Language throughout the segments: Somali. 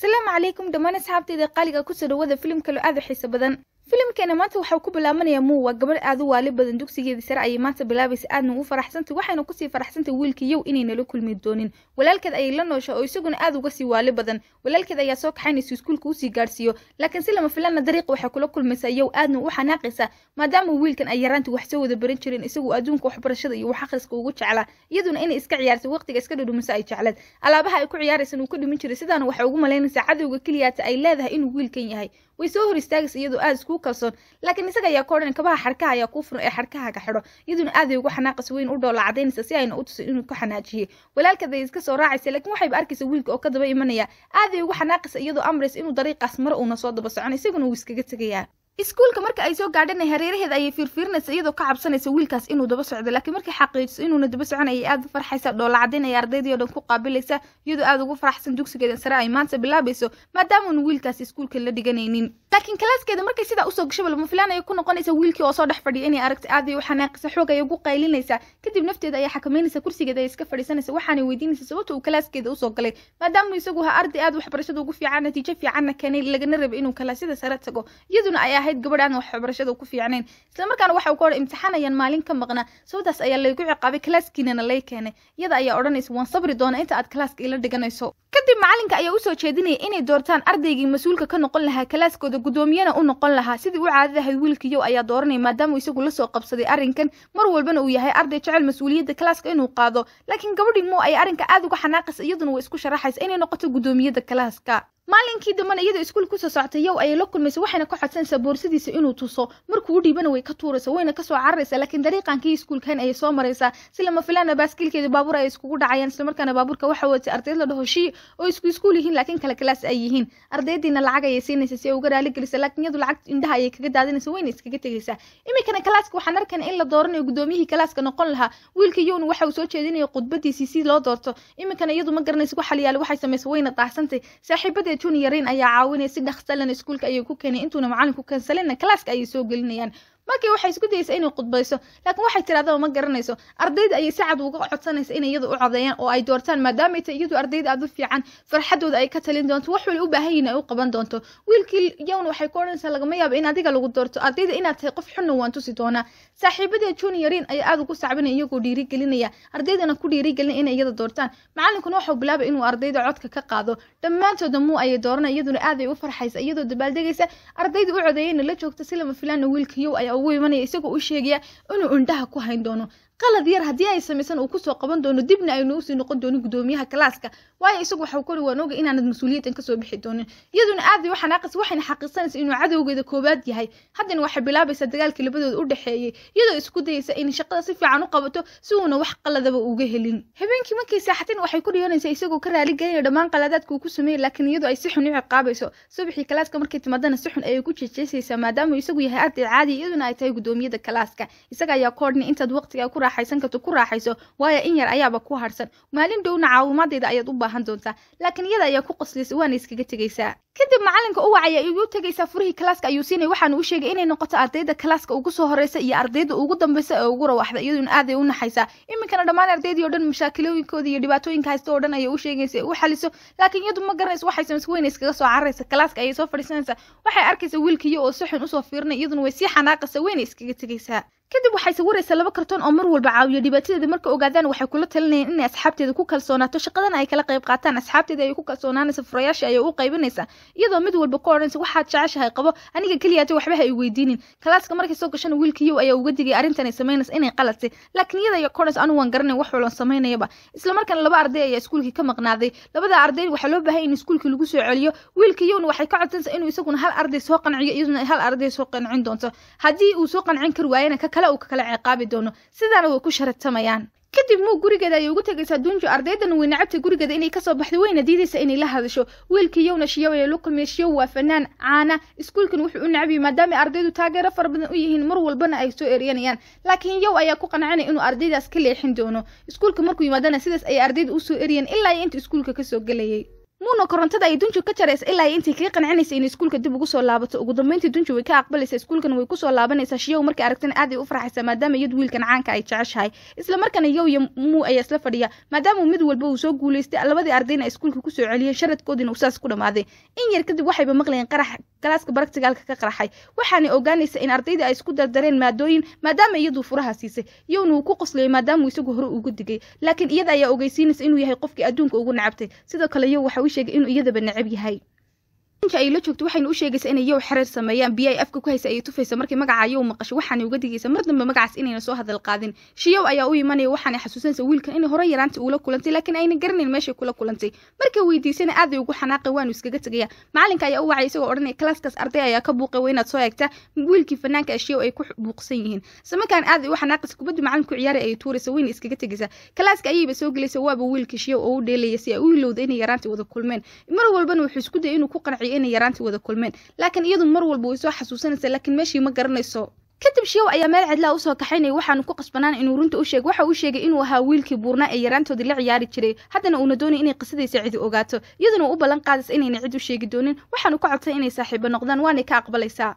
salaamu calaykum dhammaan asxaabtayda qaaliga kusoo dhawaada filimka lo-aada xiiso badan filimkeena maanta waxau ku bilaabanayaa muuwa gabar aada u waali badan dugsigeedii sare ayay maanta bilaabaysa aadna ugu faraxsantay waxayna kusii faraxsantay wiilkiiyow inay nala kulmi doonin walaalkeed ayay la noosha oo isaguna aada uga sii waali badan walaalkeed ayaa soo kaxaynaysa iskuulka usii gaadhsiiyo laakiin si lama filaana dariiq waxay kula kulmaysa yow aadna u xanaaqaysa maadaama wiilkan ay yaraanti wax soo wada baran jireen isaguo adduunka waxbarashada iyo wax akhriska ugu jeclaa iyaduna inay iska ciyaartay waqtiga iska dhudhumisa ay jecleed alaabaha ay ku ciyaaraysan uu ka dhumin jiray sidaana waxay ugu malaynaysaa cadowga keliyaata ay leedahay inuu wiilkan yahay way soo hor istaagaysa iyadoo aada iskuu kalsoon laakiin isaga ayaa ka odhan kabaha xarkaha ayaa kuu furan ee xarkahaaga xidho iyadoona aaday ugu xanaaqaysa weyn u dhoola cadaynaysa si ayna u tusin inuu ka xanaajiyey walaalkaday iska soo raacaysa laakiin waxayba arkaysa wiilka oo ka daba imanaya aaday ugu xanaaqaysa iyadoo amraysa inuu dariiqaas mare uuna soo daba soconay isaguna uu iskaga tegayaa iskuulka marka ay soo gaadhana hareeraheeda ayay fiirfiirinaysa iyadoo ka cabsanaysa wiilkaas inuu daba socdo laakiin markay xaqiijiso inuuna daba soconayay aada u farxaysa dhoola caddayn ay ardaydii o dhan ku qaabilaysa iyadoo aada ugu faraxsan dugsigeeda sare ay maanta bilaabayso maadaamauna wiilkaas iskuulka la dhiganaynin laakiin kalaaskeeda markay sidaa usoo gashoba lama filaan ayay ku noqonaysa wiilkii oo soo dhex fadhiya inay aragta aaday u xanaaqisa xoog ayay ugu qaylinaysa kadib nafteeda ayaa xakameynaysa kursigeeda ay iska fadhiisanaysa waxaanay weydiinaysa sababta uu kalaaskeeda usoo galay maadaamau isagu ahaa arday aada waxbarashada ugu fiican natiijo fiicanna keenay lagana rabay inuu kalaasyada sare tago iyaduna ayaa ahayd gabadh waxbarashada ku fiicnayn isla markaana waxa ku hor imtixaanayaan maalin ka maqnaa sababtaas ayaa laygu ciqaabay kalaaskiinana lay keenay iyada ayaa odhanaysa waan sabri doona inta aad kalaaska ila dhiganayso kadib macalinka ayaa usoo jeedinaya inay doortaan ardaygii mas-uulka ka noqon lahaa kalaaskooda guddoomiyana u noqon lahaa sidii u caadada wiilkiyow ayaa dooranaya maadaamauu isagu lasoo qabsaday arrinkan mar walbana uu yahay arday jecel mas-uuliyadda kalaaska inuu qaado laakiin gabadhii mo ayaa arrinka aad uga xanaaqaysa iyaduna way isku sharaxaysa inay noqoto guddoomiyadda kalaaska maalinkii dambana iyadoo iskuul kusoo socotay yow ayay la kulmaysa waxayna ka codsanaysaa boorsidiisa inuu tuso markuu u dhiibana way ka tuuraysa wayna kasoo cararaysaa laakiin dariiqankii iskuulkan ayay soo maraysaa si lama filaana baaskiilkeeda baabuur ay iskugu dhacayaan islamarkaana baabuurka waxa watay ardayd la dhaho shii oo isku iskuul yihiin laakiin kala kalaas ay yihiin ardaydiina lacag ayay siinaysa si ay uga raaligelisa laakiin iyadu lacag indhaha ayay kaga daadinaysa wayna iskaga tegaysaa iminkana kalaaska waxaan arkana in la dooranayo gudoomiyihii kalaaska noqon lahaa wiilka yowna waxa uu soo jeedinaya khudbadiisii si loo doorto iminkana iyadu ma garanaysa waxa la yaala waxay samaysa wayna daahsantay saaxiibadee ardayda junior ayaa caawinaya si dhaqsa lana iskuulka ayay ku keenayan intuuna macalinku kansalina classka ayay soo gelinayaan markii waxay isku dayeysa inay khudbayso laakiin waxay tirahdaba ma garanayso ardayda ayay sacad uga codsanaysa inay iyadu u codeeyaan oo ay doortaan maadaamay ta iyadu ardayda aad u fiican farxadooda ay ka talin doonto wax wali u baahan yihin ay u qaban doonto wiilkii yowna waxay ku odhanaysaa lagama yaabo in adiga lagu doorto ardayda inaad tahay qof xunna waan tusi doonaa saaxiibadee junioriin ayaa aada ugu sacbinaya iyagoo dhiirigelinaya ardaydana ku dhiirigelinaya inay iyada doortaan macalinkuna waxau bilaabay inuu ardayda codka ka qaado dhammaantooda muu ayay dooranaya iyaduna aaday u farxaysa iyadoo dabaaldegaysa ardayda u codeeyayna la joogta si lama wiilka yow ayaa ugu imanaya isagoo u sheegaya inuu indhaha ku hayn doono qalad yar haddii ay samaysan uu kusoo qaban doono dibna aynu usii noqon doonin guddoomiyaha kalaaska waayo isagu waxau kori waan oga inaanad mas-uuliyadan kasoo bixi doonin iyaduna aadi waxaa naaqis waxayna xaqiisanaysa inuu cadowgeeda koowaad yahay haddana waxay bilaabaysaa dagaalka labadooda u dhexeeyay iyadoo isku dayaysa inay shaqada si fiican u qabato si uuna wax qaladaba uga helin habeenkii markay saaxateen waxay ku dhiyanaysaa isagoo ka raaligelinaya dhammaan qaladaadka uu ku sameeyay laakiin iyadoo ay si xun u ciqaabayso subaxii kalaaska markay timaadana si xun ayay ku jejeesaysaa maadaama isagu yahay arday caadi iyaduna ay tahay guddoomiyada kalaaska isaga ayaa koodhni intaad waqtiga ku raaxaysan karto ku raaxayso waayo in yar ayaaba ku harsan maalin dhowna caawimaadeyda ayaad u baahan doontaa laakiin iyada ayaa ku qoslaysa waana iskaga tegaysaa kadib macalinka u wacaya igu tegaysaa furihii kalaaska ayuu siinay waxaana u sheegay inay noqoto ardayda kalaaska ugu soo horeysa iyo ardayda ugu dambaysa ee ugu rawaxda iyaduna aaday u naxaysaa iminkana dhammaan ardaydii o dhan mashaakilooyinkooda iyo dhibaatooyinka haysta oo dhan ayay u sheegaysa u xaliso laakiin iyadu ma garanayso waxaysa masweyna iskaga soo cararaysa kalaaska ayay soo fadhiisanaysaa waxay arkaysa wiilkiiyo oo si xun usoo fiirinay iyaduna way sii xanaaqaysa wayna iskaga tegaysaa kadib waxay sawiraysaa laba karton oo mar walba caawiyo dhibaatadeeda marka ogaadaan waxay kula talinayeen inay asxaabteeda ku kalsoonaato shaqadan ay kala qayb qaataan asxaabteeda ayay ku kalsoonaanaysa furayaasha ayay u qaybinaysaa iyadoo mid walba ku odhanaysa waxaad jeceshahay qabo aniga keliyaata waxba ha i weydiinin kalaaska markay soo gashana wiilkiiyow ayaa uga digay arrintan samaynaysa inay qaladtay laakiin iyada ayaa ku odhanaysa anu waan garanayn wax walban samaynayaba isla laba arday ayaa iskuulkii ka maqnaaday labada arday waxaa loo baahay in iskuulkii lagu soo celiyo wiilkiyowna waxay ka codsanaysaa inuu isaguna hal arday soo qanciyo iyaduna hal arday soo qancin doonto haddii uu soo qancin kari waayana ka kale uu kakala ciqaabi doono sidaana way ku sharatamayaan kadib muu gurigeeda ayay ugu tegaysaa dunju ardaydan way nacabtay gurigeeda inay kasoo baxdo wayna diidaysa inay la hadasho wiilkii yowna shiyow inay la kulmiya shiyow waa fanaan caana iskuulkan wuxuu u nacab yahay maadaama ardaydu taageero fara badan u yihiin mar walbana ay soo eryanayaan laakiin yow ayaa ku qanacanaya inuu ardaydaas ka leexin doono iskuulka markuu yimaadana sidaas ayay ardayda usoo soo eriyeen ilaa iyo inta iskuulka kasoo gelayay muuna korontada ay dunju ka jaraysa ilaa intii kaga qancinaysa inay iskuulka dib ugu soo laabato ugu dambeyntii dunju way ka aqbalaysa iskuulkan way kusoo laabanaysaa shiyow markay aragtana aad ay u farxaysaa maadaama iyadu wiilkan caanka ay jeceshahay isla yow iyo muu ayaa isla fadhiya maadaama mid walba uu soo guulaystay labadii ardayna iskuulka kusoo celiyeen sharadkoodiina uu saas ku dhammaaday in yar kadib waxayba maqlayeen qarax galaaska baragtigaalka ka qarxay waxaanay ogaanaysa in ardayda ay isku dardareen maadooyin maadaama iyadu furaha siisay yowna uu ku qosliyay maadaamuu isagu hore ugu digay laakiin iyada ayaa ogeysiinaysa inuu yahay qofkii adduunka ugu nacabtay sidoo kale yow waxa u sheegay inuu iyadaba necab yahay ay la joogto waxayna u sheegaysaa inay yow xereer sameeyaan biyo ay afka ku haysa ayay tufaysa markii magacaa yow maqasho waxaanay uga digaysa mar dambe magacaas inayna soo hadal qaadin shiyow ayaa u imanaya waxaanay xasuusanaysa wiilkan inay hore yaraanta uula kulantay laakiin ayna garanayn meeshay kula kulantay markay weydiisana aaday ugu xanaaqay waanu iskaga tegaya macallinka ayaa u wacay isagoo odhanaya kalaaskaas arday ayaa ka buuqay waa inaad soo eegtaa wiilkii fanaanka ah, shiyow ay ku buuqsan yihiin samakaan aaday u xanaaqaysa kubadda macallinku ciyaari ayay tuuraysa wayna iskaga tegaysa kalaaska ayayba soo gelaysa waaba wiilkii shiyow oo u dheelaya si ay u ilowda inay yaraanta wada kulmeen mar walbana wuxuu isku dayay inuu ku qanciyo sharciya inay yaraantii wada kulmeen laakiin iyadu mar walba way soo xasuusanaysa laakiin meeshii ma garanayso kadib shiow ayaa meel cidlaa usoo kaxaynay waxaanu ku qasbanaan inuu runta u sheego waxa uu sheegay inuu ahaa wiilkii buurnaa ee yaraantoodii la ciyaari jiray haddana uuna doonay inay qisadaysa cidi ogaato iyaduna u ballan qaadaysa inayna cid u sheegi doonin waxaanu ka codsay inay saaxiibo noqdaan waanay ka aqbalaysaa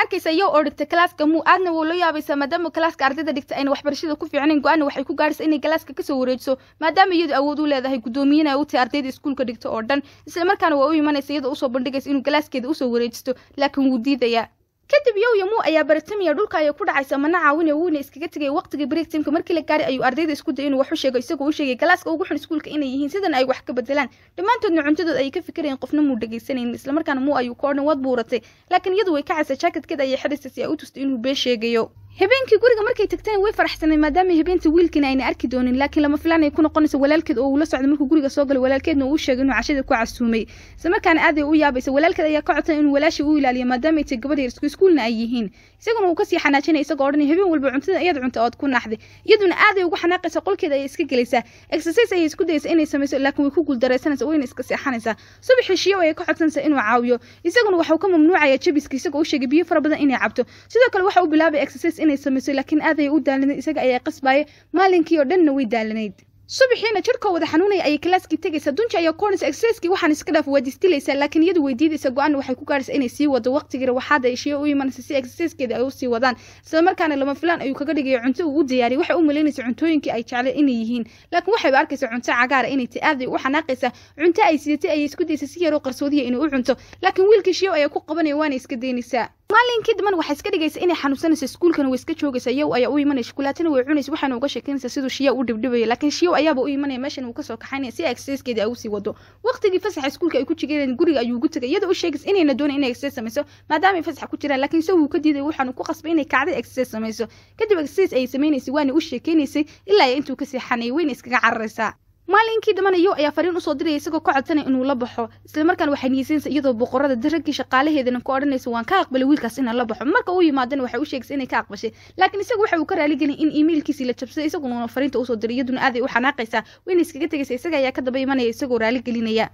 arkaysa iyo oo dhigta kalaaska mu aadna wuu la yaabaysa maadaama kalaaska ardayda dhigta ayna waxbarashada ku fiicnayn go-aanna waxay ku gaarisa inay galaaska kasoo wareejiso maadaama iyadu awood u leedahay guddoomiyana u tahay ardayda iskuulka dhigta oo dhan isla markaana waa u imanaysa iyadoo usoo bandhigaysa inuu galaaskeeda usoo wareejisto laakiin wuu diidayaa kadib yow yamuu ayaa baritamiya dhulka ayay ku dhacaysa mana caawine wuuna iskaga tegay waqtigii brigtimka markii la gaaray ayuu ardayda isku dayay inuu wax u sheego isagoo u sheegay galaaska ugu xun iskuulka inay yihiin sidan ay wax ka bedelaan dhammaantoodna cuntadood ayay ka fikirayeen qofna muu dhegaysanaynin islamarkaana muu ayuu ka odhan waad buuratay laakiin iyadu way kacaysa jaakadkeed ayay xidhaysa si ay u tustay inuu been sheegayo habeenkii guriga markay tagteen way faraxsaneen maadaama habeenta wiilkiina ayna arki doonin laakiin lama filaan ay ku noqonayso walaalkeed oo uu la markuu guriga soo galay walaalkeedna uu sheegay inuu cashada ku casuumay isla markaana aad u yaabaysa walaalkeed ayaa ka codsan inuu walaashii u ilaaliyo maadaama ay tahay gabadha yarsku iskuulna ay yihiin isaguna uu kasii xanaajinaya isagoo odhanaya habeen walba cuntada iyad cunta ood ku naaxday iyaduna aad ugu xanaaqaysa qolkeeda ayay iska gelaysaa exercise ayay isku dayaysa inay samayso laakiin way ku guuldaraysanaysa wayna iska seexanaysaa subaxii shiyo ayay ka codsanaysaa inuu caawiyo isaguna waxuu ka mamnuucayaa jabiska isagoo u sheegay biyo fara badan inay cabto sidoo kale waxa uu bilaabay exercise inay samayso laakiin aaday u daalanayd isaga ayaa qasbaya maalinkii oo dhanna way daalanayd subaxiina jirkoo wada xanuunaya ayay kalaaskii tegaysaa dunji ayaa koonaysa exereskii waxaan iska dhaaf waad istilaysaa laakiin iyadu weydiidaysa go-aanna waxay ku gaaraysaa inay sii wado waqtigiira waxaada heshiiya u imanaysa si exerskeeda ay u sii wadaan isla markaana lama filaan ayuu kaga dhigaya cunto uu u waxay u malaynaysa cuntooyinkii ay jecleen inay yihiin laakiin waxayba arkaysaa cunto cagaara ah, inay ti aaday u xanaaqaysaa cunto ay sidatay ayay isku daysa si yaroo qarsoodiya inay u cunto laakiin wiilkii shiyow ayaa ku qabanaya waana iska daynaysaa maalinkii damban waxaa iska dhigaysa inay xanuunsanayso iskuulkana way iska joogaysa yow ayaa u imanaya shukulaatana way cunaysa waxaana uga sheekeynaysa siduu shiya u dhibdhibayo laakiin shiyow ayaaba u imanaya meeshan uu kasoo kaxaynaya si exeskeeda ay usii wado waqtigii fasaxa iskuulka ay ku jigeen guriga ayuu ugu tegay iyadoo u sheegaysa inayna doonin inay exes samayso maadaama ay fasaxa ku jiraan laakiin isagu uu ka diiday waxaanu ku qasbay inay kacday exes samayso kadib exes ayay samaynaysay waana u sheekeynaysay ilaa intuu ka seexanayay wayna iskaga cararaysaa maalinkii dambana yow ayaa fariin usoo diraya isagoo ka codsanaya inuu la baxo islamarkaan waxay niisaynaysa iyadoo boqorada daraggii shaqaalaheedana ku odhanaysa waan ka aqbalay wiilkaas inaan la baxo marka uu yimaadana waxay u sheegaysa inay ka aqbashay laakiin isagu waxa uu ka raaligelin in emailkiisii la jabsaday isaguna fariinta usoo diray iyaduna aaday u xanaaqaysaa wayna iskaga tegaysa isaga ayaa ka daba imanaya isagoo raaligelinaya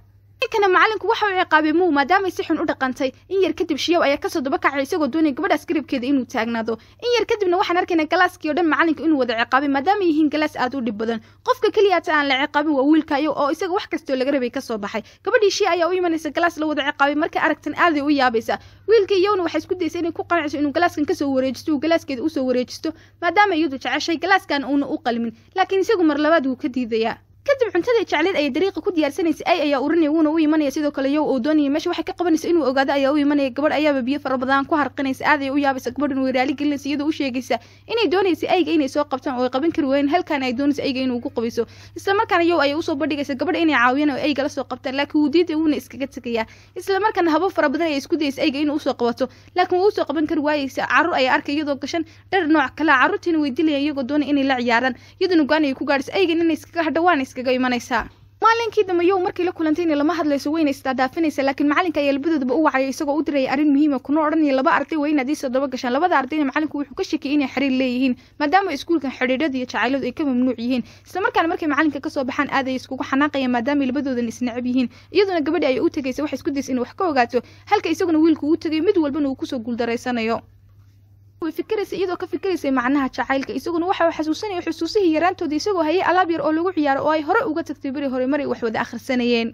inkana macalinku waxa uu ciqaabay mow maadaamay si xun u dhaqantay in yar kadib shiyow ayaa kasoo daba kacay isagoo doonay gabadhaas garabkeeda inuu taagnaado in yar kadibna waxaan arkaynaa galaaskii oo dhan macalinku inuu wada ciqaabay maadaamay yihiin galaas aad u dhib badan qofka keliyaata aan la ciqaabin waa wiilkayo oo isaga wax kastoo laga rabay kasoo baxay gabadhii shiya ayaa u imanaysa galaas la wada ciqaabay markay aragtan aaday u yaabaysa wiilkii iyowna waxay isku daysa inay ku qanciso inuu galaaskan kasoo wareejisto uu galaaskeeda usoo wareejisto maadaama iyadu jeceshay galaaskan uuna u qalmin laakiin isagu mar labaad wuu ka diidayaa kadib cuntada jecleed ay dariiqa ku diyaarsanaysay ay ayaa urinaya wuuna u imanaya sidoo kale yow oo meesha waxay ka qabanaysa inuu ogaado ayaa u imanaya gabadh ayaaba biyo fara badan ku harqinaysa aaday u yaabaysa gabadh inuu raali gelinaysa iyadoo u sheegaysa inay doonaysay ayga inay soo qabtaan oo ay qaban kari waayeen halkan ay doonaysa ayga inuu ugu qabayso isla yow ayay usoo bandhigaysa gabadha inay caawiyaan oo ayga la soo qabtaan laakiin wuu diiday wuuna iskaga tegayaa isla markaana fara badan ayay isku dayaysa ayga inuu usoo qabato laakiin wuu usoo qaban kari waayaysa carruur ayay arkay iyadoo gashan dhar nooc kale carruurtiina way dilayaan iyagoo doonaya inay la ciyaaraan iyadoona go ayay ku gaadhaysa aygan inay iskaga hadhawaan iskaga imanaysaa maalinkii dambe yow markii la kulantayna lama hadlayso weyna isdaadaafinaysa laakiin macalinka ayaa labadoodaba u wacaya isagoo u diraya arrin muhiima ah. kuna odhanaya laba arday waa in aad iisoo daba gashaan labada ardayna macalinku wuxuu ka shakiyay inay xiriir leeyihiin maadaama iskuulkan xidhiirada iyo jacayladu ay ka mamnuuc yihiin islamarkaana markay macalinka ka soo baxaan aaday iskugu xanaaqayaan maadaamay labadoodan isnacab yihiin iyaduna gabadhi ayay u tegaysa waxay isku daysa inay wax ka ogaato halka isaguna wiilku uu tegay mid walbana uu kusoo guuldaraysanayo way fikiraysa iyadoo ka fikiraysay macnaha jacaylka isaguna waxa xasuusanaya xusuusihii yaraantooda isagoo hayay alaab yar oo lagu ciyaaro oo ay hore uga tagtay beri hore maray wax wada akhrisanayeen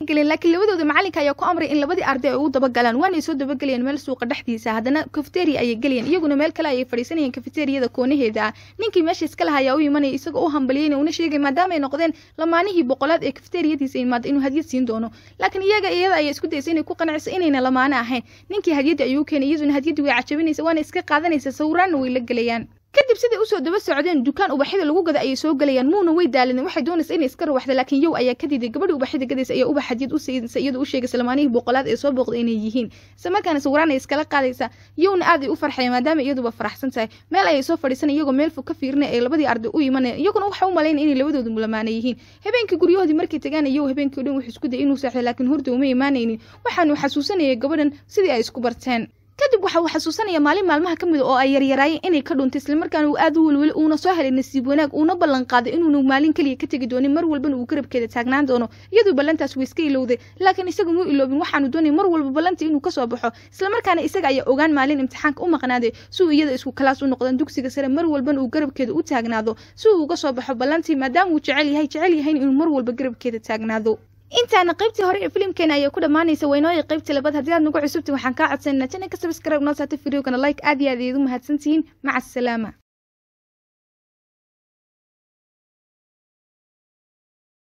laakiin labadooda macalinka ayaa ku amray in labadii arday ay ugu dabagalaan waanay soo dabagelayeen meel suuqa dhexdiisa haddana kafeteria ayay gelayeen iyaguna meel kale ayay fadhiisanayeen kafiteriyada koonaheeda ah ninkii meesha iska laha ayaa u imanaya isagoo u hambaliyeyna una sheegay maadaamaay noqdeen lamaanihii boqolaad ee kafiteriyadiisa imaada inuu hadyad siin doono laakiin iyaga iyada ayaa isku daysa inay ku qanciso inayna lamaano ahayn ninkii hadyadda ayuu keenay iyaduna hadyaddi way cajabinaysa waana iska qaadanaysa sawiraanna way la gelayaan kadib siday usoo daba socdeen dukaan ubaxyada lagu gada ayay soo galayaan muuna way daalinin waxay doonaysa inay iska rawaxda laakiin yow ayaa kadidii gabadhii ubaxyada gadaysa ayaa ubax u saydinsa iyadoo u sheegay salmaanihii boqolaad ee soo booqday inay yihiin isla markaana sawiraan iskala qaadaysa yowna aad ay u farxaya maadaama iyaduba faraxsan tahay meel ayay soo fadhiisan iyagoo meel fog ka fiirinaya ay labadii arday u imanaya iyaguna waxa u malaynaya inay labadoodu mulamaana yihiin habeenkii guryahoodii markay tagaana yow habeenkii o dhan wuxuu isku dayay inuu seexday laakiin horda uma imaanaynin waxaanu xasuusanayay gabadhan sidii ay isku barteen kadib waxa uu xasuusanaya maalin maalmaha ka mid ah oo ay yaryaraayeen inay ka dhuntay islamarkaana uu aad u welweli uuna soo helay nasiib wanaag uuna ballanqaaday inuuna maalin keliya ka tegi doonin mar walbana uu garabkeeda taagnaan doono iyadoo ballantaas wuu iska ilowday laakiin isaga muu iloobin waxaanu doonay mar walba ballantii inuu kasoo baxo islamarkaana isaga ayaa ogaan maalin imtixaanka u maqnaaday si uu iyada isku kalaas u noqdaan dugsiga sare mar walbana uu garabkeeda u taagnaado si uu uga soo baxo ballantii maadaama uu jecel yahay jecel yahayn inuu mar walba garabkeeda taagnaado intaana qaybtii hore ee filimkeena ayay ku dhammaanaysa waynooya qaybtii labaad haddii aad nagu cusubtiin waxaan kaa codsananaa ka sabskrayb noo saata fideogana like aad iyo aad ayaad u mahadsantihiin maca asalaama